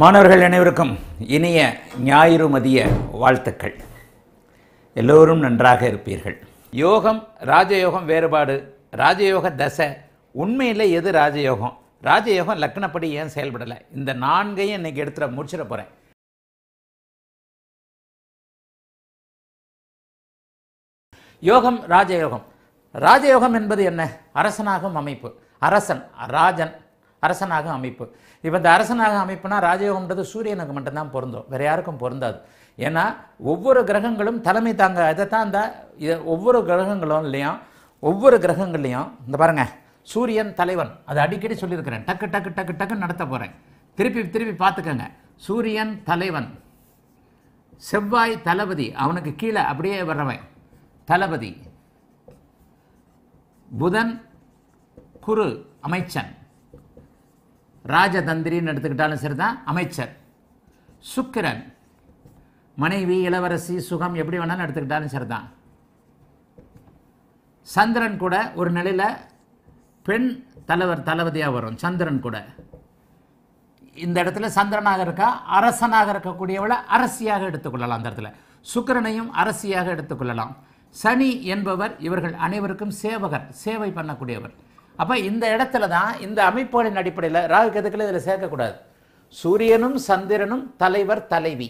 மாணவர்கள் அனைவருக்கும் இனிய ஞாயிறு மதிய வாழ்த்துக்கள் எல்லோரும் நன்றாக இருப்பீர்கள் யோகம் ராஜயோகம் வேறுபாடு ராஜயோக தசை உண்மையில் எது ராஜயோகம் ராஜயோகம் லக்னப்படி ஏன் செயல்படலை இந்த நான்கையும் இன்னைக்கு எடுத்துகிற முடிச்சிட போகிறேன் யோகம் ராஜயோகம் ராஜயோகம் என்பது என்ன அரசனாகும் அமைப்பு அரசன் ராஜன் அரசனாகும் அமைப்பு இப்போ இந்த அரசனாக அமைப்புனா ராஜயோகம்ன்றது சூரியனுக்கு மட்டும்தான் பொருந்தோம் வேறு யாருக்கும் பொருந்தாது ஏன்னா ஒவ்வொரு கிரகங்களும் தலைமை தாங்க தான் இந்த இதை ஒவ்வொரு கிரகங்களும் இல்லையும் ஒவ்வொரு கிரகங்கள்லையும் இந்த பாருங்கள் சூரியன் தலைவன் அதை அடிக்கடி சொல்லியிருக்கிறேன் டக்கு டக்கு டக்கு டக்குன்னு நடத்த போகிறேன் திருப்பி திருப்பி பார்த்துக்கோங்க சூரியன் தலைவன் செவ்வாய் தளபதி அவனுக்கு கீழே அப்படியே வர்றவன் தளபதி புதன் குரு அமைச்சன் ராஜதந்திரின்னு எடுத்துக்கிட்டாலும் சரி தான் அமைச்சர் சுக்கிரன் மனைவி இளவரசி சுகம் எப்படி வேணாலும் எடுத்துக்கிட்டாலும் சரி தான் சந்திரன் கூட ஒரு நிலையில் பெண் தலைவர் தளபதியாக வரும் சந்திரன் கூட இந்த இடத்துல சந்திரனாக இருக்கா அரசனாக இருக்கக்கூடியவளை அரசியாக எடுத்துக்கொள்ளலாம் அந்த இடத்துல சுக்கரனையும் அரசியாக எடுத்துக்கொள்ளலாம் சனி என்பவர் இவர்கள் அனைவருக்கும் சேவகர் சேவை பண்ணக்கூடியவர் அப்போ இந்த இடத்துல தான் இந்த அமைப்புகளின் அடிப்படையில் ராகு கதுக்களை இதில் சேர்க்கக்கூடாது சூரியனும் சந்திரனும் தலைவர் தலைவி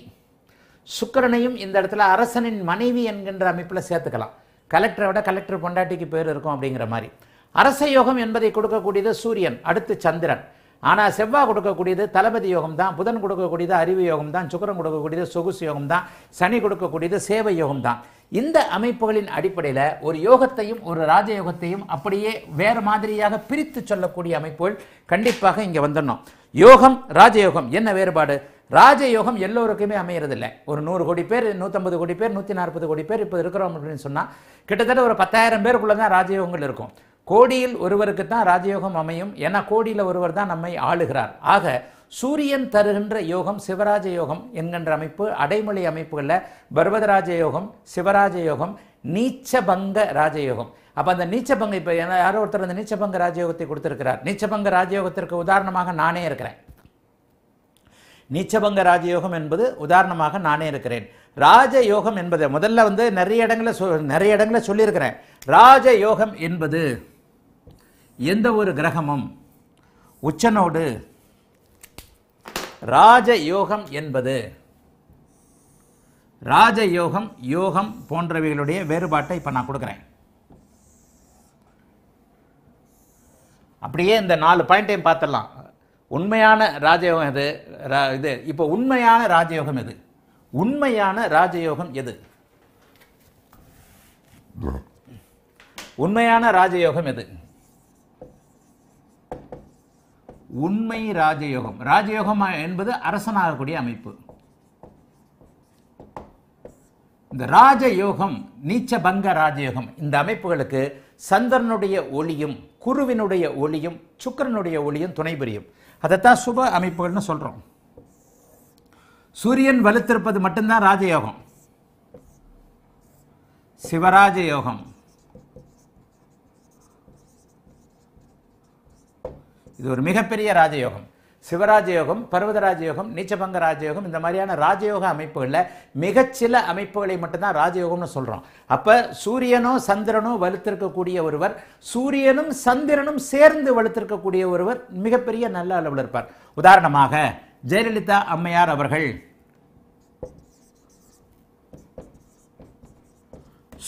சுக்கரனையும் இந்த இடத்துல அரசனின் மனைவி என்கின்ற அமைப்பில் சேர்த்துக்கலாம் கலெக்டரை விட கலெக்டர் பொண்டாட்டிக்கு பேர் இருக்கும் அப்படிங்கிற மாதிரி அரச யோகம் என்பதை கொடுக்கக்கூடியது சூரியன் அடுத்து சந்திரன் ஆனால் செவ்வாய் கொடுக்கக்கூடியது தளபதி யோகம் தான் புதன் கொடுக்கக்கூடியது அறிவு யோகம் தான் சுக்கரம் கொடுக்கக்கூடியது சொகுசு யோகம் தான் சனி கொடுக்கக்கூடியது சேவை யோகம் தான் இந்த அமைப்புகளின் அடிப்படையில் ஒரு யோகத்தையும் ஒரு ராஜயோகத்தையும் அப்படியே வேறு மாதிரியாக பிரித்து சொல்லக்கூடிய அமைப்புகள் கண்டிப்பாக இங்கே வந்துடணும் யோகம் ராஜயோகம் என்ன வேறுபாடு ராஜயோகம் எல்லோருக்குமே அமையறதில்லை ஒரு நூறு கோடி பேர் நூற்றம்பது கோடி பேர் நூற்றி நாற்பது கோடி பேர் இப்போ இருக்கிறோம் அப்படின்னு சொன்னால் கிட்டத்தட்ட ஒரு பத்தாயிரம் பேருக்குள்ளே தான் ராஜயோகங்கள் இருக்கும் கோடியில் ஒருவருக்கு தான் ராஜயோகம் அமையும் ஏன்னா கோடியில் ஒருவர் தான் நம்மை ஆளுகிறார் ஆக சூரியன் தருகின்ற யோகம் சிவராஜ யோகம் என்கின்ற அமைப்பு அடைமொழி அமைப்புகளில் பர்வதராஜ யோகம் சிவராஜ யோகம் நீச்சபங்க ராஜயோகம் அப்போ அந்த நீச்சபங்க இப்போ யாரோ ஒருத்தர் அந்த நீச்சபங்க ராஜயோகத்தை கொடுத்துருக்கிறார் நீச்சபங்க ராஜயோகத்திற்கு உதாரணமாக நானே இருக்கிறேன் நீச்சபங்க ராஜயோகம் என்பது உதாரணமாக நானே இருக்கிறேன் ராஜயோகம் என்பது முதல்ல வந்து நிறைய இடங்களில் சொ நிறைய இடங்களில் சொல்லியிருக்கிறேன் ராஜயோகம் என்பது எந்த ஒரு கிரகமும் உச்சனோடு ராஜயோகம் என்பது ராஜயோகம் யோகம் போன்றவைகளுடைய வேறுபாட்டை இப்போ நான் கொடுக்குறேன் அப்படியே இந்த நாலு பாயிண்ட்டையும் பார்த்துடலாம் உண்மையான ராஜயோகம் எது இது இப்போ உண்மையான ராஜயோகம் எது உண்மையான ராஜயோகம் எது உண்மையான ராஜயோகம் எது உண்மை ராஜயோகம் ராஜயோகம் என்பது அரசனாகக்கூடிய அமைப்பு இந்த ராஜயோகம் நீச்சபங்க ராஜயோகம் இந்த அமைப்புகளுக்கு சந்திரனுடைய ஒளியும் குருவினுடைய ஒளியும் சுக்கரனுடைய ஒளியும் துணை புரியும் அதைத்தான் சுப அமைப்புகள்னு சொல்கிறோம் சூரியன் வலுத்திருப்பது மட்டும்தான் ராஜயோகம் சிவராஜயோகம் யோகம் இது ஒரு மிகப்பெரிய ராஜயோகம் சிவராஜயோகம் பர்வதராஜயோகம் நீச்சபங்க ராஜயோகம் இந்த மாதிரியான ராஜயோக அமைப்புகளில் மிகச்சில அமைப்புகளை மட்டும்தான் ராஜயோகம்னு சொல்கிறோம் அப்போ சூரியனோ சந்திரனோ வலுத்திருக்கக்கூடிய ஒருவர் சூரியனும் சந்திரனும் சேர்ந்து வலுத்திருக்கக்கூடிய ஒருவர் மிகப்பெரிய நல்ல அளவில் இருப்பார் உதாரணமாக ஜெயலலிதா அம்மையார் அவர்கள்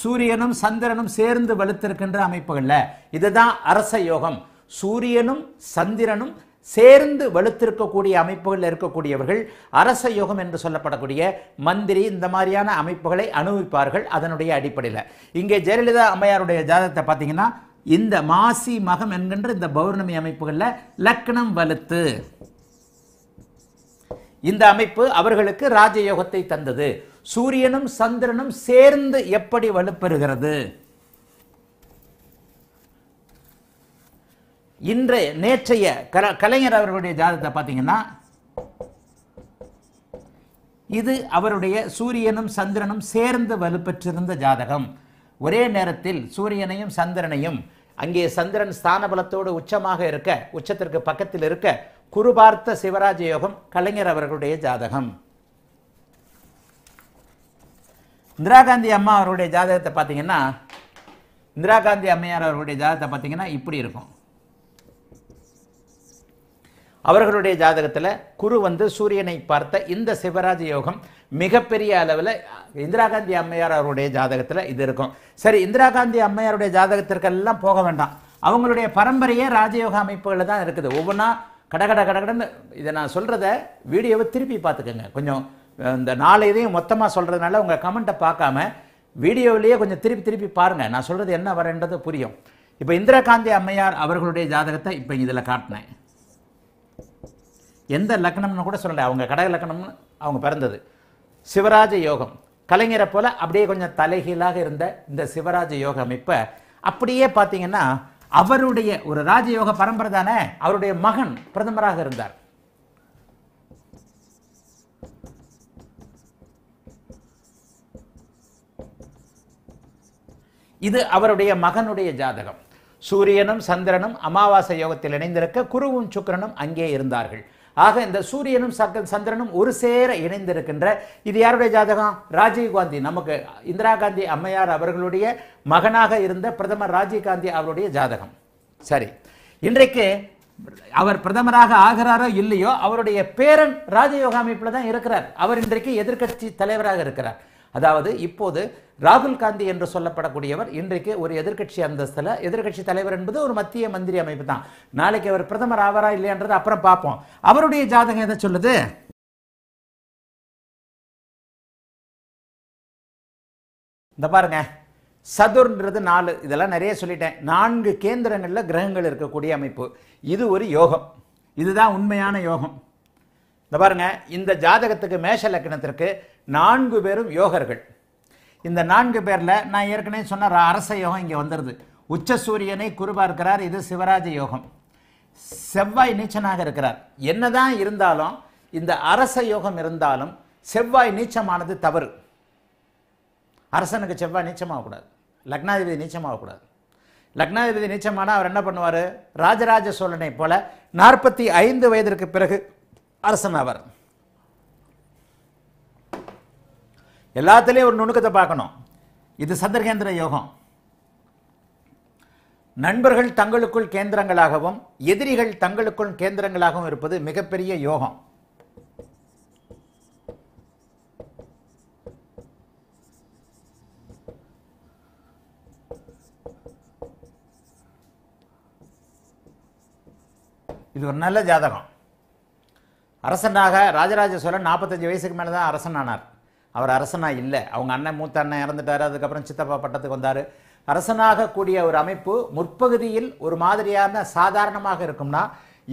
சூரியனும் சந்திரனும் சேர்ந்து வலுத்திருக்கின்ற அமைப்புகளில் இதுதான் அரச யோகம் சூரியனும் சந்திரனும் சேர்ந்து வலுத்திருக்கக்கூடிய அமைப்புகளில் இருக்கக்கூடியவர்கள் அரச யோகம் என்று சொல்லப்படக்கூடிய மந்திரி இந்த மாதிரியான அமைப்புகளை அனுபவிப்பார்கள் அதனுடைய அடிப்படையில் இங்கே ஜெயலலிதா அம்மையாருடைய ஜாதகத்தை பார்த்தீங்கன்னா இந்த மாசி மகம் என்கின்ற இந்த பௌர்ணமி அமைப்புகளில் லக்னம் வலுத்து இந்த அமைப்பு அவர்களுக்கு ராஜயோகத்தை தந்தது சூரியனும் சந்திரனும் சேர்ந்து எப்படி வலுப்பெறுகிறது இன்றைய நேற்றைய கலைஞர் அவர்களுடைய ஜாதகத்தை பார்த்தீங்கன்னா இது அவருடைய சூரியனும் சந்திரனும் சேர்ந்து வலுப்பெற்றிருந்த ஜாதகம் ஒரே நேரத்தில் சூரியனையும் சந்திரனையும் அங்கே சந்திரன் ஸ்தானபலத்தோடு உச்சமாக இருக்க உச்சத்திற்கு பக்கத்தில் இருக்க குருபார்த்த சிவராஜ யோகம் கலைஞர் அவர்களுடைய ஜாதகம் இந்திரா காந்தி அம்மா அவருடைய ஜாதகத்தை பார்த்தீங்கன்னா இந்திரா காந்தி அம்மையார் அவர்களுடைய ஜாதகத்தை பார்த்தீங்கன்னா இப்படி இருக்கும் அவர்களுடைய ஜாதகத்தில் குரு வந்து சூரியனை பார்த்த இந்த சிவராஜ் யோகம் மிகப்பெரிய அளவில் இந்திரா காந்தி அம்மையார் அவருடைய ஜாதகத்தில் இது இருக்கும் சரி இந்திரா காந்தி அம்மையாருடைய ஜாதகத்திற்கெல்லாம் போக வேண்டாம் அவங்களுடைய பரம்பரையே ராஜயோக அமைப்புகளில் தான் இருக்குது ஒவ்வொன்றா கடகட கடகடன்னு இதை நான் சொல்கிறத வீடியோவை திருப்பி பார்த்துக்கோங்க கொஞ்சம் இந்த நாளையதையும் மொத்தமாக சொல்கிறதுனால உங்கள் கமெண்ட்டை பார்க்காம வீடியோவிலேயே கொஞ்சம் திருப்பி திருப்பி பாருங்கள் நான் சொல்கிறது என்ன வரேன்றது புரியும் இப்போ இந்திரா காந்தி அம்மையார் அவர்களுடைய ஜாதகத்தை இப்போ இதில் காட்டினேன் எந்த லக்னம்னு கூட சொல்லலை அவங்க கடக லக்னம்னு அவங்க பிறந்தது சிவராஜ யோகம் கலைஞரை போல அப்படியே கொஞ்சம் தலைகீழாக இருந்த இந்த சிவராஜ யோக அமைப்பை அப்படியே பார்த்தீங்கன்னா அவருடைய ஒரு ராஜயோக பரம்பரை தானே அவருடைய மகன் பிரதமராக இருந்தார் இது அவருடைய மகனுடைய ஜாதகம் சூரியனும் சந்திரனும் அமாவாசை யோகத்தில் இணைந்திருக்க குருவும் சுக்கரனும் அங்கே இருந்தார்கள் ஆக இந்த சூரியனும் சக்க சந்திரனும் ஒரு சேர இணைந்திருக்கின்ற இது யாருடைய ஜாதகம் ராஜீவ் காந்தி நமக்கு இந்திரா காந்தி அம்மையார் அவர்களுடைய மகனாக இருந்த பிரதமர் ராஜீவ் காந்தி அவருடைய ஜாதகம் சரி இன்றைக்கு அவர் பிரதமராக ஆகிறாரோ இல்லையோ அவருடைய பேரன் ராஜயோக அமைப்பில் தான் இருக்கிறார் அவர் இன்றைக்கு எதிர்கட்சி தலைவராக இருக்கிறார் அதாவது இப்போது ராகுல் காந்தி என்று சொல்லப்படக்கூடியவர் இன்றைக்கு ஒரு எதிர்கட்சி அந்தஸ்தில் எதிர்கட்சி தலைவர் என்பது ஒரு மத்திய மந்திரி அமைப்பு தான் நாளைக்கு அவர் பிரதமர் ஆவாரா இல்லையான்றது அப்புறம் பார்ப்போம் அவருடைய ஜாதகம் எதை சொல்லுது இந்த பாருங்க சதுர்ன்றது நாலு இதெல்லாம் நிறைய சொல்லிட்டேன் நான்கு கேந்திரங்களில் கிரகங்கள் இருக்கக்கூடிய அமைப்பு இது ஒரு யோகம் இதுதான் உண்மையான யோகம் இந்த பாருங்க இந்த ஜாதகத்துக்கு மேஷ லக்னத்திற்கு நான்கு பேரும் யோகர்கள் இந்த நான்கு பேரில் நான் ஏற்கனவே சொன்ன அரச யோகம் இங்கே வந்துடுது உச்ச சூரியனை இருக்கிறார் இது சிவராஜ யோகம் செவ்வாய் நீச்சனாக இருக்கிறார் என்னதான் இருந்தாலும் இந்த அரச யோகம் இருந்தாலும் செவ்வாய் நீச்சமானது தவறு அரசனுக்கு செவ்வாய் நீச்சமாகக்கூடாது லக்னாதிபதி நீச்சமாகக்கூடாது லக்னாதிபதி நீச்சமானால் அவர் என்ன பண்ணுவார் ராஜராஜ சோழனை போல நாற்பத்தி ஐந்து வயதிற்கு பிறகு அரசன் அவர் எல்லாத்துலேயும் ஒரு நுணுக்கத்தை பார்க்கணும் இது சந்திரகேந்திர யோகம் நண்பர்கள் தங்களுக்குள் கேந்திரங்களாகவும் எதிரிகள் தங்களுக்குள் கேந்திரங்களாகவும் இருப்பது மிகப்பெரிய யோகம் இது ஒரு நல்ல ஜாதகம் அரசனாக ராஜராஜ சோழன் நாற்பத்தஞ்சு வயசுக்கு மேலே தான் அரசன் ஆனார் அவர் அரசனாக இல்லை அவங்க அண்ணன் மூத்த அண்ணன் இறந்துட்டார் அதுக்கப்புறம் சித்தப்பா பட்டத்துக்கு வந்தார் அரசனாக கூடிய ஒரு அமைப்பு முற்பகுதியில் ஒரு மாதிரியான சாதாரணமாக இருக்கும்னா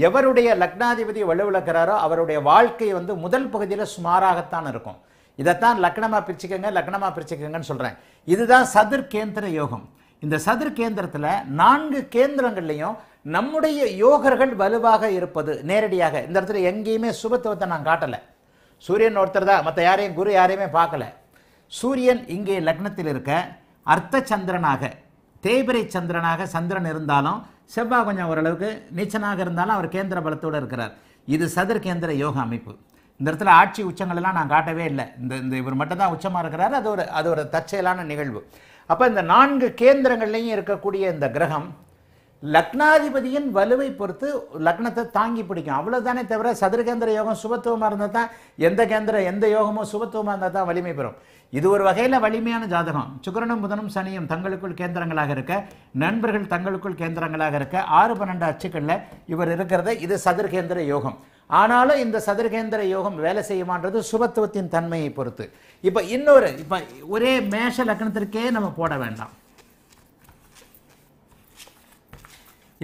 எவருடைய லக்னாதிபதி வலுவிழக்கிறாரோ அவருடைய வாழ்க்கை வந்து முதல் பகுதியில் சுமாராகத்தான் இருக்கும் இதைத்தான் லக்னமாக பிரிச்சுக்கோங்க லக்னமாக பிரிச்சுக்கோங்கன்னு சொல்கிறேன் இதுதான் சதுர்கேந்திர யோகம் இந்த சதுர்கேந்திரத்தில் நான்கு கேந்திரங்கள்லையும் நம்முடைய யோகர்கள் வலுவாக இருப்பது நேரடியாக இந்த இடத்துல எங்கேயுமே சுபத்துவத்தை நான் காட்டலை சூரியன் ஒருத்தர் தான் மற்ற யாரையும் குரு யாரையுமே பார்க்கல சூரியன் இங்கே லக்னத்தில் இருக்க அர்த்த சந்திரனாக தேய்பிரை சந்திரனாக சந்திரன் இருந்தாலும் செவ்வாய் கொஞ்சம் ஓரளவுக்கு நீச்சனாக இருந்தாலும் அவர் கேந்திர பலத்தோடு இருக்கிறார் இது சதுர் கேந்திர யோக அமைப்பு இந்த இடத்துல ஆட்சி உச்சங்களெல்லாம் நான் காட்டவே இல்லை இந்த இந்த இவர் மட்டும்தான் உச்சமாக இருக்கிறார் அது ஒரு அது ஒரு தற்செயலான நிகழ்வு அப்போ இந்த நான்கு கேந்திரங்கள்லையும் இருக்கக்கூடிய இந்த கிரகம் லக்னாதிபதியின் வலுவை பொறுத்து லக்னத்தை தாங்கி பிடிக்கும் அவ்வளோதானே தவிர சதுரகேந்திர யோகம் சுபத்துவமாக இருந்தால் தான் எந்த கேந்திர எந்த யோகமும் சுபத்துவமாக இருந்தால் தான் வலிமை பெறும் இது ஒரு வகையில் வலிமையான ஜாதகம் சுக்கரனும் புதனும் சனியும் தங்களுக்குள் கேந்திரங்களாக இருக்க நண்பர்கள் தங்களுக்குள் கேந்திரங்களாக இருக்க ஆறு பன்னெண்டு அச்சுக்களில் இவர் இருக்கிறது இது சதுர்கேந்திர யோகம் ஆனாலும் இந்த சதுர்கேந்திர யோகம் வேலை செய்யுமான்றது சுபத்துவத்தின் தன்மையை பொறுத்து இப்போ இன்னொரு இப்போ ஒரே மேஷ லக்னத்திற்கே நம்ம போட வேண்டாம்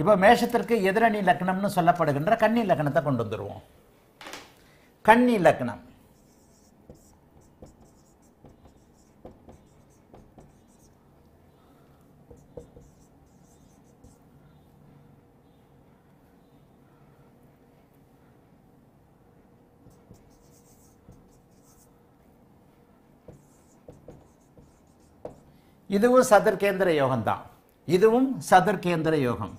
இப்போ மேஷத்திற்கு எதிரணி லக்னம்னு சொல்லப்படுகின்ற கன்னி லக்னத்தை கொண்டு வந்துடுவோம் கன்னி லக்னம் இதுவும் சதர்கேந்திர தான் இதுவும் சதர்கேந்திர யோகம்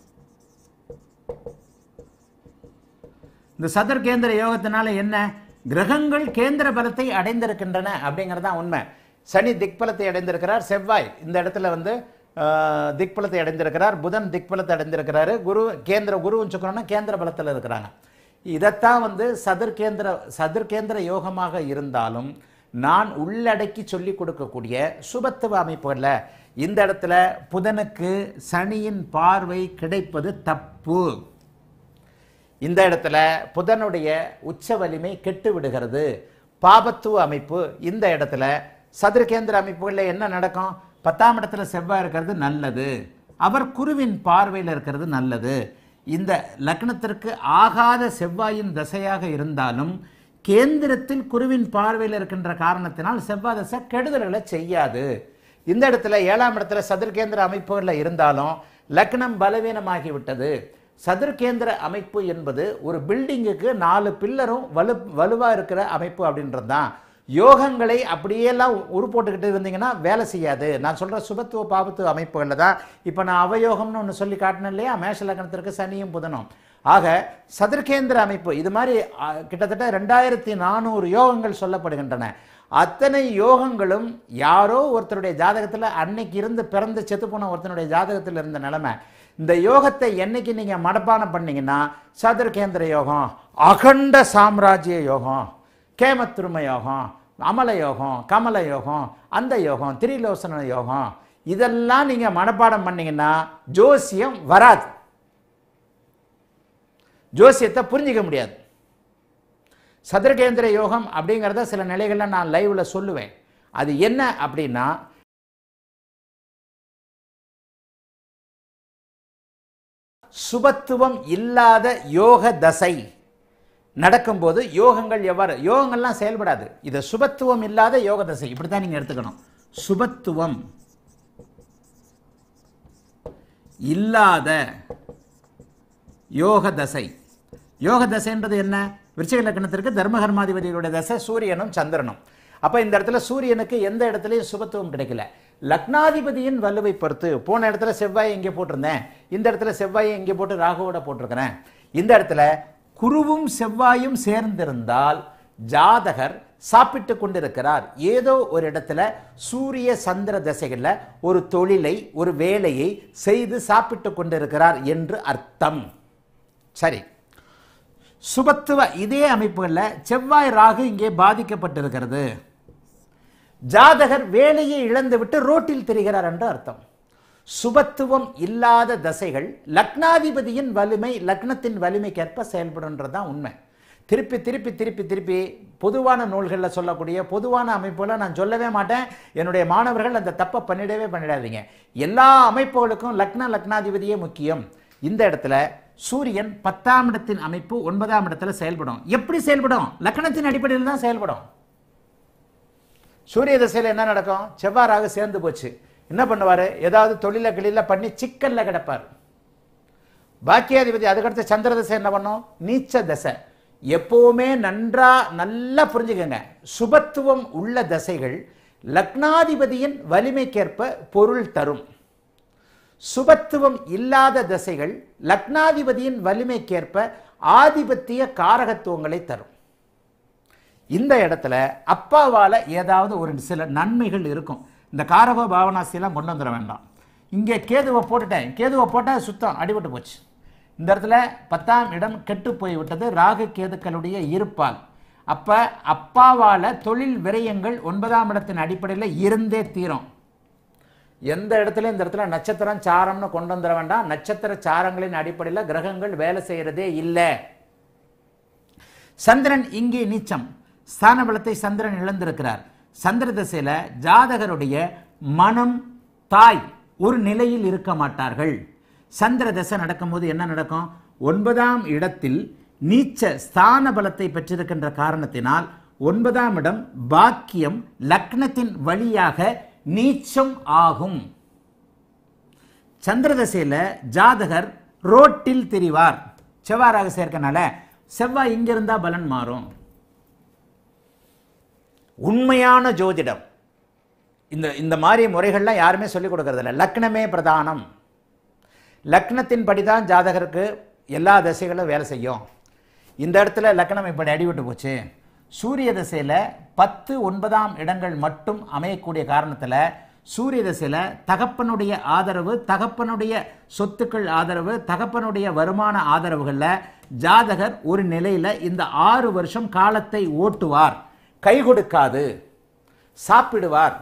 இந்த சதர் கேந்திர யோகத்தினால என்ன கிரகங்கள் கேந்திர பலத்தை அடைந்திருக்கின்றன அப்படிங்கிறது தான் உண்மை சனி திக்பலத்தை அடைந்திருக்கிறார் செவ்வாய் இந்த இடத்துல வந்து திக்பலத்தை அடைந்திருக்கிறார் புதன் திக்பலத்தை அடைந்திருக்கிறார் குரு கேந்திர குருவும் சுக்கரனும் கேந்திர பலத்தில் இருக்கிறாங்க இதைத்தான் வந்து சதுர்கேந்திர சதுர்கேந்திர யோகமாக இருந்தாலும் நான் உள்ளடக்கி சொல்லி கொடுக்கக்கூடிய சுபத்துவ அமைப்புகளில் இந்த இடத்துல புதனுக்கு சனியின் பார்வை கிடைப்பது தப்பு இந்த இடத்துல புதனுடைய உச்ச வலிமை கெட்டு விடுகிறது பாபத்துவ அமைப்பு இந்த இடத்துல சதுரகேந்திர அமைப்புகளில் என்ன நடக்கும் பத்தாம் இடத்துல செவ்வாய் இருக்கிறது நல்லது அவர் குருவின் பார்வையில் இருக்கிறது நல்லது இந்த லக்னத்திற்கு ஆகாத செவ்வாயின் தசையாக இருந்தாலும் கேந்திரத்தில் குருவின் பார்வையில் இருக்கின்ற காரணத்தினால் செவ்வாய் தசை கெடுதல்களை செய்யாது இந்த இடத்துல ஏழாம் இடத்துல சதுர்கேந்திர அமைப்புகளில் இருந்தாலும் லக்னம் பலவீனமாகிவிட்டது சதுர்கேந்திர அமைப்பு என்பது ஒரு பில்டிங்குக்கு நாலு பில்லரும் வலு வலுவாக இருக்கிற அமைப்பு அப்படின்றது தான் யோகங்களை அப்படியெல்லாம் உரு போட்டுக்கிட்டு இருந்தீங்கன்னா வேலை செய்யாது நான் சொல்கிற சுபத்துவ பாபத்துவ அமைப்புகளில் தான் இப்போ நான் அவயோகம்னு ஒன்று சொல்லி காட்டினேன் இல்லையா மேஷ லக்னத்திற்கு சனியும் புதனும் ஆக சதுர்கேந்திர அமைப்பு இது மாதிரி கிட்டத்தட்ட ரெண்டாயிரத்தி நானூறு யோகங்கள் சொல்லப்படுகின்றன அத்தனை யோகங்களும் யாரோ ஒருத்தருடைய ஜாதகத்தில் அன்னைக்கு இருந்து பிறந்து செத்து போன ஒருத்தனுடைய ஜாதகத்தில் இருந்த நிலைமை இந்த யோகத்தை என்னைக்கு நீங்கள் மடப்பானம் பண்ணீங்கன்னா சதுர்கேந்திர யோகம் அகண்ட சாம்ராஜ்ய யோகம் கேமத்துரும யோகம் அமல யோகம் கமல யோகம் அந்த யோகம் திரிலோசன யோகம் இதெல்லாம் நீங்கள் மனப்பாடம் பண்ணீங்கன்னா ஜோசியம் வராது ஜோசியத்தை புரிஞ்சிக்க முடியாது சதுரகேந்திர யோகம் அப்படிங்கிறத சில நிலைகளில் நான் லைவ்ல சொல்லுவேன் அது என்ன அப்படின்னா சுபத்துவம் இல்லாத யோக தசை நடக்கும்போது யோகங்கள் எவ்வாறு யோகங்கள்லாம் செயல்படாது இதை சுபத்துவம் இல்லாத யோக தசை இப்படி தான் நீங்கள் எடுத்துக்கணும் சுபத்துவம் இல்லாத யோக தசை யோக தசைன்றது என்ன விருச்சிக லக்னத்திற்கு தர்மகர்மாதிபதியுடைய தசை சூரியனும் சந்திரனும் அப்போ இந்த இடத்துல சூரியனுக்கு எந்த இடத்துலையும் சுபத்துவம் கிடைக்கல லக்னாதிபதியின் வலுவை பொறுத்து போன இடத்துல செவ்வாயை இங்கே போட்டிருந்தேன் இந்த இடத்துல செவ்வாயை இங்கே போட்டு ராகுவோட போட்டிருக்கிறேன் இந்த இடத்துல குருவும் செவ்வாயும் சேர்ந்திருந்தால் ஜாதகர் சாப்பிட்டு கொண்டிருக்கிறார் ஏதோ ஒரு இடத்துல சூரிய சந்திர திசைகளில் ஒரு தொழிலை ஒரு வேலையை செய்து சாப்பிட்டு கொண்டிருக்கிறார் என்று அர்த்தம் சரி சுபத்துவ இதே அமைப்புகளில் செவ்வாய் ராகு இங்கே பாதிக்கப்பட்டிருக்கிறது ஜாதகர் வேலையை இழந்துவிட்டு ரோட்டில் தெரிகிறார் என்று அர்த்தம் சுபத்துவம் இல்லாத தசைகள் லக்னாதிபதியின் வலிமை லக்னத்தின் வலிமைக்கேற்ப செயல்படுன்றது தான் உண்மை திருப்பி திருப்பி திருப்பி திருப்பி பொதுவான நூல்களில் சொல்லக்கூடிய பொதுவான அமைப்புகளை நான் சொல்லவே மாட்டேன் என்னுடைய மாணவர்கள் அந்த தப்பை பண்ணிடவே பண்ணிடாதீங்க எல்லா அமைப்புகளுக்கும் லக்ன லக்னாதிபதியே முக்கியம் இந்த இடத்துல சூரியன் பத்தாம் இடத்தின் அமைப்பு ஒன்பதாம் இடத்துல செயல்படும் எப்படி செயல்படும் லக்னத்தின் அடிப்படையில் தான் செயல்படும் சூரிய தசையில் என்ன நடக்கும் செவ்வாறாக சேர்ந்து போச்சு என்ன பண்ணுவார் ஏதாவது தொழில கிளியில் பண்ணி சிக்கனில் கிடப்பார் பாக்கியாதிபதி அதுக்கடுத்து சந்திர திசை என்ன பண்ணும் நீச்ச தசை எப்போவுமே நன்றாக நல்லா புரிஞ்சுக்கங்க சுபத்துவம் உள்ள தசைகள் லக்னாதிபதியின் வலிமைக்கேற்ப பொருள் தரும் சுபத்துவம் இல்லாத தசைகள் லக்னாதிபதியின் வலிமைக்கேற்ப ஆதிபத்திய காரகத்துவங்களை தரும் இந்த இடத்துல அப்பாவால் ஏதாவது ஒரு சில நன்மைகள் இருக்கும் இந்த காரக பாவனாசிலாம் கொண்டு வந்துட வேண்டாம் இங்கே கேதுவை போட்டுட்டேன் கேதுவை போட்டால் சுத்தம் அடிபட்டு போச்சு இந்த இடத்துல பத்தாம் இடம் கெட்டு போய்விட்டது ராக கேதுக்களுடைய இருப்பால் அப்போ அப்பாவால் தொழில் விரயங்கள் ஒன்பதாம் இடத்தின் அடிப்படையில் இருந்தே தீரும் எந்த இடத்துல இந்த இடத்துல நட்சத்திரம் சாரம்னு கொண்டு வந்துட வேண்டாம் நட்சத்திர சாரங்களின் அடிப்படையில் கிரகங்கள் வேலை செய்கிறதே இல்லை சந்திரன் இங்கே நீச்சம் ஸ்தான பலத்தை சந்திரன் இழந்திருக்கிறார் சந்திர திசையில் ஜாதகருடைய மனம் தாய் ஒரு நிலையில் இருக்க மாட்டார்கள் சந்திர தசை நடக்கும்போது என்ன நடக்கும் ஒன்பதாம் இடத்தில் நீச்ச ஸ்தான பலத்தை பெற்றிருக்கின்ற காரணத்தினால் ஒன்பதாம் இடம் பாக்கியம் லக்னத்தின் வழியாக நீச்சம் ஆகும் சந்திரதசையில் ஜாதகர் ரோட்டில் திரிவார் செவ்வாராக சேர்க்கனால செவ்வாய் இங்கிருந்தா பலன் மாறும் உண்மையான ஜோதிடம் இந்த இந்த மாதிரி முறைகள்லாம் யாருமே சொல்லிக் கொடுக்கறதில்ல லக்னமே பிரதானம் லக்னத்தின்படி தான் ஜாதகருக்கு எல்லா திசைகளும் வேலை செய்யும் இந்த இடத்துல லக்னம் இப்படி அடிவிட்டு போச்சு சூரிய தசையில் பத்து ஒன்பதாம் இடங்கள் மட்டும் அமையக்கூடிய காரணத்தில் சூரிய தசையில் தகப்பனுடைய ஆதரவு தகப்பனுடைய சொத்துக்கள் ஆதரவு தகப்பனுடைய வருமான ஆதரவுகளில் ஜாதகர் ஒரு நிலையில் இந்த ஆறு வருஷம் காலத்தை ஓட்டுவார் கை கொடுக்காது சாப்பிடுவார்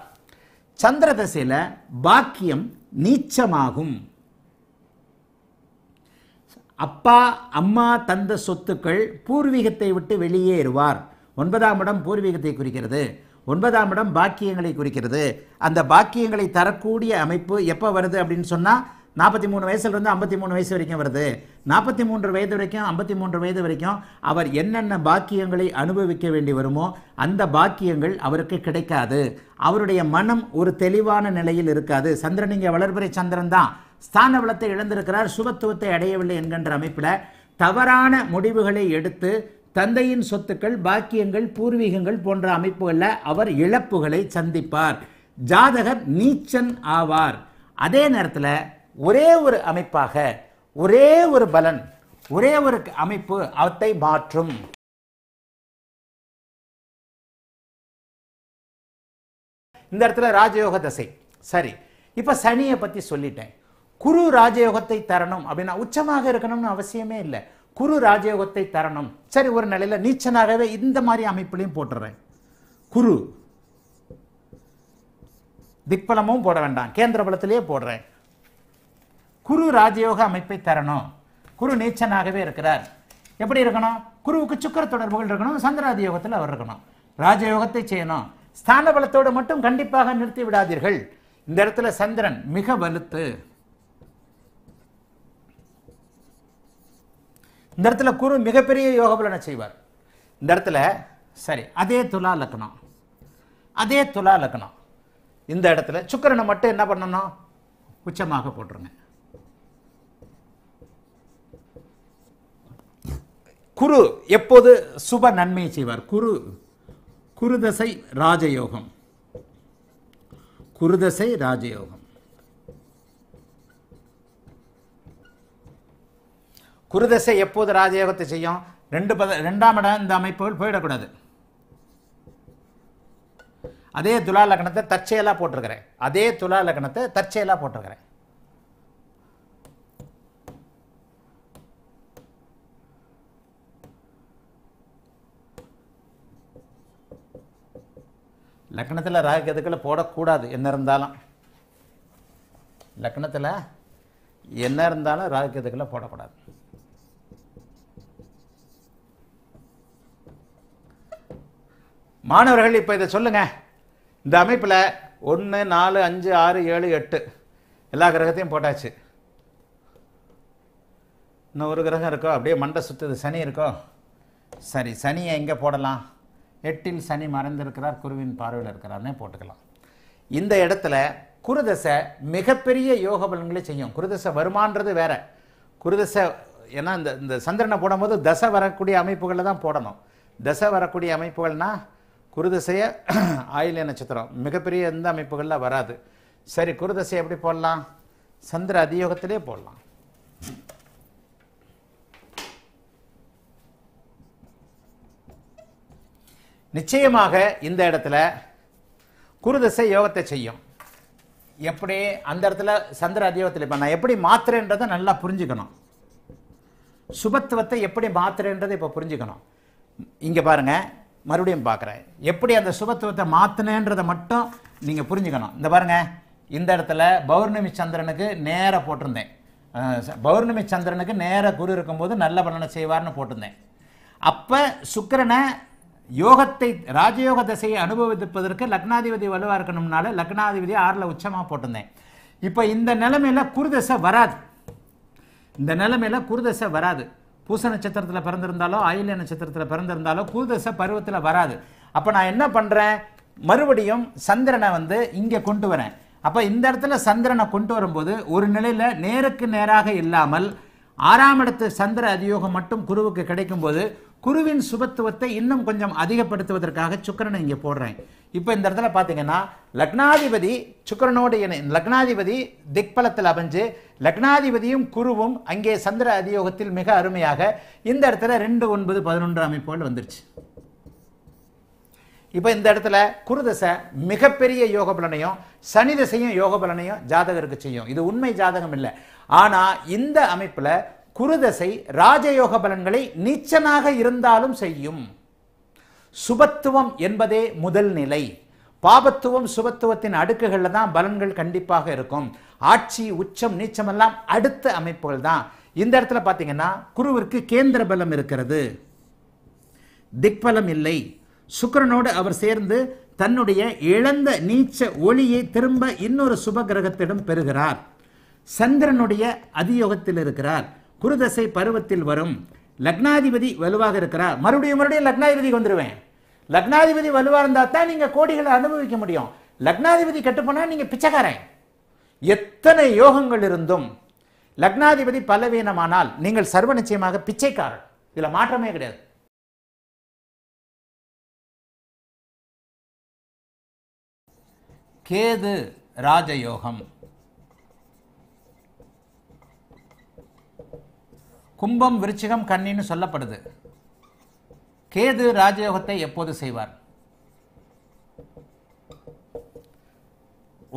சந்திரதசையில் பாக்கியம் நீச்சமாகும் அப்பா அம்மா தந்த சொத்துக்கள் பூர்வீகத்தை விட்டு வெளியேறுவார் ஒன்பதாம் இடம் பூர்வீகத்தை குறிக்கிறது ஒன்பதாம் இடம் பாக்கியங்களை குறிக்கிறது அந்த பாக்கியங்களை தரக்கூடிய அமைப்பு எப்போ வருது அப்படின்னு சொன்னால் நாற்பத்தி மூணு வயசுலேருந்து ஐம்பத்தி மூணு வயசு வரைக்கும் வருது நாற்பத்தி மூன்று வயது வரைக்கும் ஐம்பத்தி மூன்று வயது வரைக்கும் அவர் என்னென்ன பாக்கியங்களை அனுபவிக்க வேண்டி வருமோ அந்த பாக்கியங்கள் அவருக்கு கிடைக்காது அவருடைய மனம் ஒரு தெளிவான நிலையில் இருக்காது சந்திரன் இங்கே வளர்பிறை சந்திரன் தான் ஸ்தான வளத்தை இழந்திருக்கிறார் சுபத்துவத்தை அடையவில்லை என்கின்ற அமைப்பில் தவறான முடிவுகளை எடுத்து தந்தையின் சொத்துக்கள் பாக்கியங்கள் பூர்வீகங்கள் போன்ற அமைப்புகளில் அவர் இழப்புகளை சந்திப்பார் ஜாதகர் நீச்சன் ஆவார் அதே நேரத்தில் ஒரே ஒரு அமைப்பாக ஒரே ஒரு பலன் ஒரே ஒரு அமைப்பு அவத்தை மாற்றும் இந்த இடத்துல ராஜயோக தசை சரி இப்ப சனியை பத்தி சொல்லிட்டேன் குரு ராஜயோகத்தை தரணும் அப்படின்னா உச்சமாக இருக்கணும்னு அவசியமே இல்லை குரு ராஜயோகத்தை தரணும் சரி ஒரு நிலையில நீச்சனாகவே இந்த மாதிரி அமைப்புலையும் போட்டுறேன் குரு திக்பலமும் போட வேண்டாம் கேந்திர பலத்திலேயே போடுறேன் குரு ராஜயோக அமைப்பை தரணும் குரு நீச்சனாகவே இருக்கிறார் எப்படி இருக்கணும் குருவுக்கு சுக்கர தொடர்புகள் இருக்கணும் சந்திராதி யோகத்தில் அவர் இருக்கணும் ராஜயோகத்தை செய்யணும் ஸ்தான பலத்தோடு மட்டும் கண்டிப்பாக நிறுத்தி விடாதீர்கள் இந்த இடத்துல சந்திரன் மிக வலுத்து இந்த இடத்துல குரு மிகப்பெரிய யோக பலனை செய்வார் இந்த இடத்துல சரி அதே துலா லக்னம் அதே துலா லக்னம் இந்த இடத்துல சுக்கரனை மட்டும் என்ன பண்ணணும் உச்சமாக போட்டுருங்க குரு எப்போது சுப நன்மையை செய்வார் குரு குருதசை ராஜயோகம் குருதசை ராஜயோகம் குருதசை எப்போது ராஜயோகத்தை செய்யும் ரெண்டு பத ரெண்டாம் இடம் இந்த அமைப்புகள் போயிடக்கூடாது அதே துலா லக்னத்தை தற்செயலாக போட்டிருக்கிறேன் அதே துலா லக்னத்தை தற்செயலாக போட்டிருக்கிறேன் லக்னத்தில் ராகு போடக்கூடாது என்ன இருந்தாலும் லக்னத்தில் என்ன இருந்தாலும் ராகு போடக்கூடாது மாணவர்கள் இப்போ இதை சொல்லுங்கள் இந்த அமைப்பில் ஒன்று நாலு அஞ்சு ஆறு ஏழு எட்டு எல்லா கிரகத்தையும் போட்டாச்சு இன்னும் ஒரு கிரகம் இருக்கோ அப்படியே மண்டை சுற்றுது சனி இருக்கோ சரி சனியை எங்கே போடலாம் எட்டில் சனி மறைந்திருக்கிறார் குருவின் பார்வையில் இருக்கிறார்னே போட்டுக்கலாம் இந்த இடத்துல குருதசை மிகப்பெரிய யோக பலன்களை செய்யும் குருதசை வருமானது வேற குருதசை ஏன்னா இந்த இந்த சந்திரனை போடும்போது தசை வரக்கூடிய அமைப்புகளில் தான் போடணும் தசை வரக்கூடிய அமைப்புகள்னால் குருதசையை ஆயில நட்சத்திரம் மிகப்பெரிய எந்த அமைப்புகளில் வராது சரி குருதசை எப்படி போடலாம் சந்திர அதியோகத்திலே போடலாம் நிச்சயமாக இந்த இடத்துல குருதசை யோகத்தை செய்யும் எப்படி அந்த இடத்துல சந்திர அதிகத்தில் இப்போ நான் எப்படி மாத்திரன்றதை நல்லா புரிஞ்சுக்கணும் சுபத்துவத்தை எப்படி மாத்திரன்றதை இப்போ புரிஞ்சுக்கணும் இங்கே பாருங்கள் மறுபடியும் பார்க்குறேன் எப்படி அந்த சுபத்துவத்தை மாற்றினேன்றதை மட்டும் நீங்கள் புரிஞ்சுக்கணும் இந்த பாருங்கள் இந்த இடத்துல பௌர்ணமி சந்திரனுக்கு நேராக போட்டிருந்தேன் பௌர்ணமி சந்திரனுக்கு நேராக குரு இருக்கும்போது நல்ல பலனை செய்வார்னு போட்டிருந்தேன் அப்போ சுக்கரனை யோகத்தை ராஜயோக தசையை அனுபவிப்பதற்கு லக்னாதிபதி வலுவாக இருக்கணும்னால லக்னாதிபதி ஆறில் உச்சமாக போட்டிருந்தேன் இப்போ இந்த நிலைமையில் குருதசை வராது இந்த நிலைமையில் குருதசை வராது பூச நட்சத்திரத்தில் பிறந்திருந்தாலோ ஆயில நட்சத்திரத்தில் பிறந்திருந்தாலோ குருதசை பருவத்தில் வராது அப்போ நான் என்ன பண்ணுறேன் மறுபடியும் சந்திரனை வந்து இங்கே கொண்டு வரேன் அப்போ இந்த இடத்துல சந்திரனை கொண்டு வரும்போது ஒரு நிலையில் நேருக்கு நேராக இல்லாமல் ஆறாம் இடத்து சந்திர அதியோகம் மட்டும் குருவுக்கு கிடைக்கும்போது குருவின் சுபத்துவத்தை இன்னும் கொஞ்சம் அதிகப்படுத்துவதற்காக சுக்கரனை இங்கே போடுறேன் இப்போ இந்த இடத்துல பார்த்தீங்கன்னா லக்னாதிபதி சுக்கரனோடு இணை லக்னாதிபதி திக்பலத்தில் அமைஞ்சு லக்னாதிபதியும் குருவும் அங்கே சந்திர அதியோகத்தில் மிக அருமையாக இந்த இடத்துல ரெண்டு ஒன்பது பதினொன்று அமைப்போல் வந்துருச்சு இப்போ இந்த இடத்துல குருதசை மிகப்பெரிய யோக பலனையும் சனிதசையும் யோக பலனையும் ஜாதகருக்கு செய்யும் இது உண்மை ஜாதகம் இல்லை ஆனால் இந்த அமைப்பில் குருதசை ராஜயோக பலன்களை நீச்சனாக இருந்தாலும் செய்யும் சுபத்துவம் என்பதே முதல் நிலை பாபத்துவம் சுபத்துவத்தின் அடுக்குகளில் தான் பலன்கள் கண்டிப்பாக இருக்கும் ஆட்சி உச்சம் நீச்சம் எல்லாம் அடுத்த அமைப்புகள் தான் இந்த இடத்துல பார்த்தீங்கன்னா குருவிற்கு கேந்திர பலம் இருக்கிறது திக்பலம் இல்லை சுக்கரனோடு அவர் சேர்ந்து தன்னுடைய இழந்த நீச்ச ஒளியை திரும்ப இன்னொரு சுப கிரகத்திடம் பெறுகிறார் சந்திரனுடைய அதியோகத்தில் இருக்கிறார் குருதசை பருவத்தில் வரும் லக்னாதிபதி வலுவாக இருக்கிறார் மறுபடியும் மறுபடியும் லக்னாதிபதி வந்துடுவேன் லக்னாதிபதி வலுவாக இருந்தால் தான் நீங்கள் கோடிகளை அனுபவிக்க முடியும் லக்னாதிபதி கட்டுப்போனால் நீங்கள் பிச்சைக்காரன் எத்தனை யோகங்கள் இருந்தும் லக்னாதிபதி பலவீனமானால் நீங்கள் சர்வ நிச்சயமாக பிச்சைக்காரன் இதில் மாற்றமே கிடையாது கேது ராஜயோகம் கும்பம் விருச்சிகம் கண்ணின்னு சொல்லப்படுது கேது ராஜயோகத்தை எப்போது செய்வார்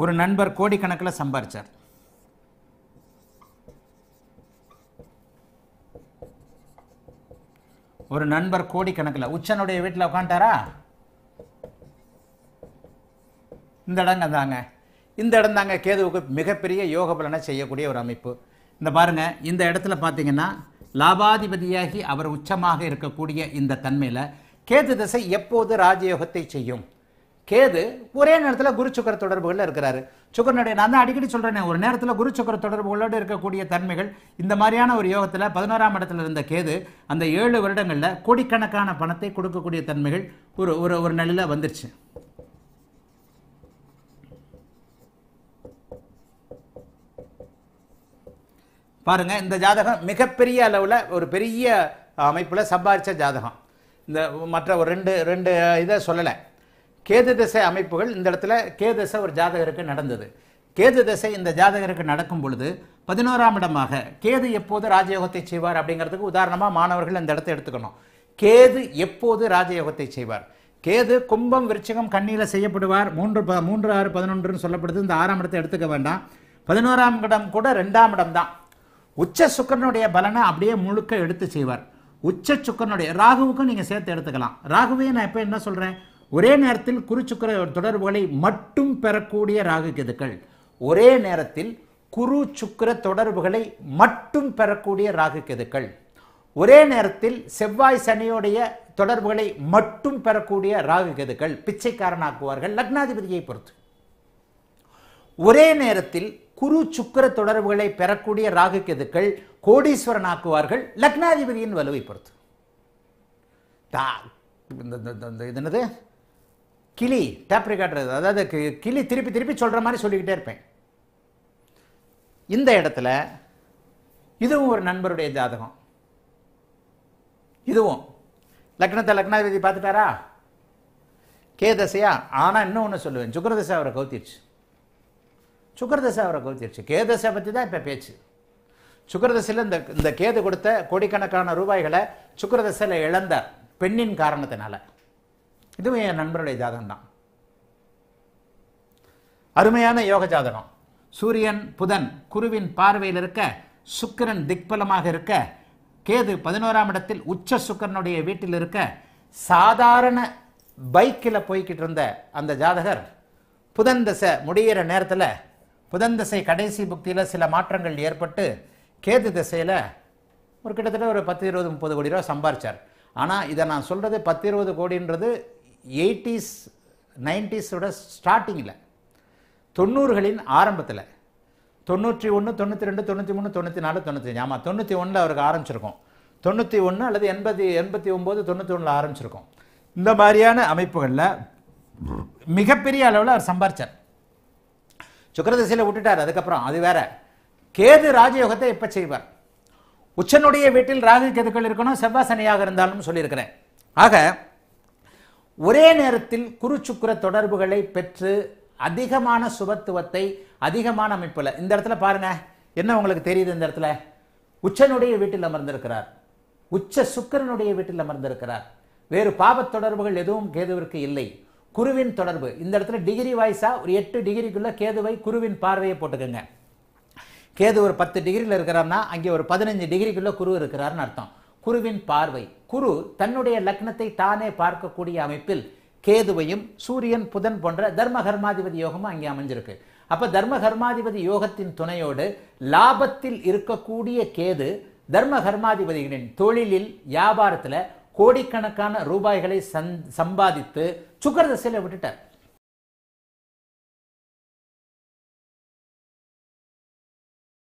ஒரு நண்பர் கோடிக்கணக்கில் சம்பாரிச்சார் ஒரு நண்பர் கோடிக்கணக்கில் உச்சனுடைய வீட்டில் உட்காந்துட்டாரா இந்த இடங்க தாங்க இந்த இடம் தாங்க கேதுவுக்கு மிகப்பெரிய யோக பலனை செய்யக்கூடிய ஒரு அமைப்பு இந்த பாருங்கள் இந்த இடத்துல பார்த்தீங்கன்னா லாபாதிபதியாகி அவர் உச்சமாக இருக்கக்கூடிய இந்த தன்மையில் கேது திசை எப்போது ராஜயோகத்தை செய்யும் கேது ஒரே நேரத்தில் குரு சுக்கர தொடர்புகளில் இருக்கிறாரு சுக்கரனுடைய நான் தான் அடிக்கடி சொல்கிறேன் ஒரு நேரத்தில் குரு சுக்கர தொடர்புகளோடு இருக்கக்கூடிய தன்மைகள் இந்த மாதிரியான ஒரு யோகத்தில் பதினோராம் இடத்துல இருந்த கேது அந்த ஏழு வருடங்களில் கோடிக்கணக்கான பணத்தை கொடுக்கக்கூடிய தன்மைகள் ஒரு ஒரு ஒரு நிலையில் வந்துருச்சு பாருங்கள் இந்த ஜாதகம் மிகப்பெரிய அளவில் ஒரு பெரிய அமைப்பில் சம்பாரித்த ஜாதகம் இந்த மற்ற ஒரு ரெண்டு ரெண்டு இதை சொல்லலை கேது திசை அமைப்புகள் இந்த இடத்துல கேது திசை ஒரு ஜாதகருக்கு நடந்தது கேது திசை இந்த ஜாதகருக்கு நடக்கும் பொழுது பதினோராம் இடமாக கேது எப்போது ராஜயோகத்தை செய்வார் அப்படிங்கிறதுக்கு உதாரணமாக மாணவர்கள் இந்த இடத்த எடுத்துக்கணும் கேது எப்போது ராஜயோகத்தை செய்வார் கேது கும்பம் விருச்சகம் கண்ணியில் செய்யப்படுவார் மூன்று ப மூன்று ஆறு பதினொன்றுன்னு சொல்லப்படுது இந்த ஆறாம் இடத்தை எடுத்துக்க வேண்டாம் பதினோராம் இடம் கூட ரெண்டாம் இடம் தான் உச்ச சுக்கரனுடைய பலனை அப்படியே முழுக்க எடுத்து செய்வார் உச்ச சுக்கரனுடைய ராகுவுக்கும் நீங்கள் சேர்த்து எடுத்துக்கலாம் ராகுவே நான் இப்போ என்ன சொல்கிறேன் ஒரே நேரத்தில் குருச்சுக்கர தொடர்புகளை மட்டும் பெறக்கூடிய ராகு கெதுக்கள் ஒரே நேரத்தில் குரு சுக்கர தொடர்புகளை மட்டும் பெறக்கூடிய ராகு கெதுக்கள் ஒரே நேரத்தில் செவ்வாய் சனியோடைய தொடர்புகளை மட்டும் பெறக்கூடிய ராகு கெதுக்கள் பிச்சைக்காரனாக்குவார்கள் லக்னாதிபதியை பொறுத்து ஒரே நேரத்தில் குரு சுக்கர தொடர்புகளை பெறக்கூடிய ராகு கெதுக்கள் கோடீஸ்வரன் ஆக்குவார்கள் லக்னாதிபதியின் வலுவை பொறுத்து இது என்னது கிளி டேப்ரி காட்டுறது அதாவது கிளி திருப்பி திருப்பி சொல்கிற மாதிரி சொல்லிக்கிட்டே இருப்பேன் இந்த இடத்துல இதுவும் ஒரு நண்பருடைய ஜாதகம் இதுவும் லக்னத்தை லக்னாதிபதி பார்த்துட்டாரா தசையா ஆனால் இன்னும் ஒன்று சொல்லுவேன் சுக்கரதசை அவரை கவுத்திடுச்சு சுக்கரதசை அவரை கவுத்திருச்சு கேதசை பற்றி தான் இப்போ பேச்சு சுக்கரதசையில் இந்த இந்த கேது கொடுத்த கோடிக்கணக்கான ரூபாய்களை சுக்கரதசையில் இழந்தார் பெண்ணின் காரணத்தினால இதுவும் என் நண்பருடைய ஜாதகம் தான் அருமையான யோக ஜாதகம் சூரியன் புதன் குருவின் பார்வையில் இருக்க சுக்கரன் திக்பலமாக இருக்க கேது பதினோராம் இடத்தில் உச்ச சுக்கரனுடைய வீட்டில் இருக்க சாதாரண பைக்கில் போய்கிட்டு இருந்த அந்த ஜாதகர் புதன் தசை முடிகிற நேரத்தில் புதன் கடைசி புக்தியில் சில மாற்றங்கள் ஏற்பட்டு கேது திசையில் ஒரு கிட்டத்தட்ட ஒரு பத்து இருபது முப்பது கோடி ரூபா சம்பாரித்தார் ஆனால் இதை நான் சொல்கிறது பத்து இருபது கோடின்றது எயிட்டிஸ் நைன்டிஸோட ஸ்டார்டிங்கில் தொண்ணூறுகளின் ஆரம்பத்தில் தொண்ணூற்றி ஒன்று தொண்ணூற்றி ரெண்டு தொண்ணூற்றி மூணு தொண்ணூற்றி நாலு தொண்ணூற்றி ஆமாம் தொண்ணூற்றி ஒன்றில் அவருக்கு ஆரம்பிச்சிருக்கோம் தொண்ணூற்றி ஒன்று அல்லது எண்பத்தி எண்பத்தி ஒம்பது தொண்ணூற்றி ஒன்றில் ஆரம்பிச்சிருக்கோம் இந்த மாதிரியான அமைப்புகளில் மிகப்பெரிய அளவில் அவர் சம்பாரித்தார் சுக்கரதிசையில் விட்டுட்டார் அதுக்கப்புறம் அது வேற கேது ராஜயோகத்தை எப்போ செய்வார் உச்சனுடைய வீட்டில் ராகு கேதுக்கள் இருக்கணும் செவ்வாசனையாக இருந்தாலும் சொல்லியிருக்கிறேன் ஆக ஒரே நேரத்தில் குரு சுக்கர தொடர்புகளை பெற்று அதிகமான சுபத்துவத்தை அதிகமான அமைப்பில் இந்த இடத்துல பாருங்க என்ன உங்களுக்கு தெரியுது இந்த இடத்துல உச்சனுடைய வீட்டில் அமர்ந்திருக்கிறார் உச்ச சுக்கரனுடைய வீட்டில் அமர்ந்திருக்கிறார் வேறு பாவத் தொடர்புகள் எதுவும் கேதுவிற்கு இல்லை குருவின் தொடர்பு இந்த இடத்துல டிகிரி வாய்ஸாக ஒரு எட்டு டிகிரிக்குள்ளே கேதுவை குருவின் பார்வையை போட்டுக்கோங்க கேது ஒரு பத்து டிகிரியில் இருக்கிறார்னா அங்கே ஒரு பதினஞ்சு டிகிரிக்குள்ளே குரு இருக்கிறார்னு அர்த்தம் குருவின் பார்வை குரு தன்னுடைய லக்னத்தை தானே பார்க்கக்கூடிய அமைப்பில் கேதுவையும் சூரியன் புதன் போன்ற தர்ம கர்மாதிபதி யோகமும் அங்கே அமைஞ்சிருக்கு அப்போ தர்ம கர்மாதிபதி யோகத்தின் துணையோடு லாபத்தில் இருக்கக்கூடிய கேது தர்ம கர்மாதிபதிகளின் தொழிலில் வியாபாரத்தில் கோடிக்கணக்கான ரூபாய்களை சம்பாதித்து சுக்கர தசையில் விட்டுட்டார்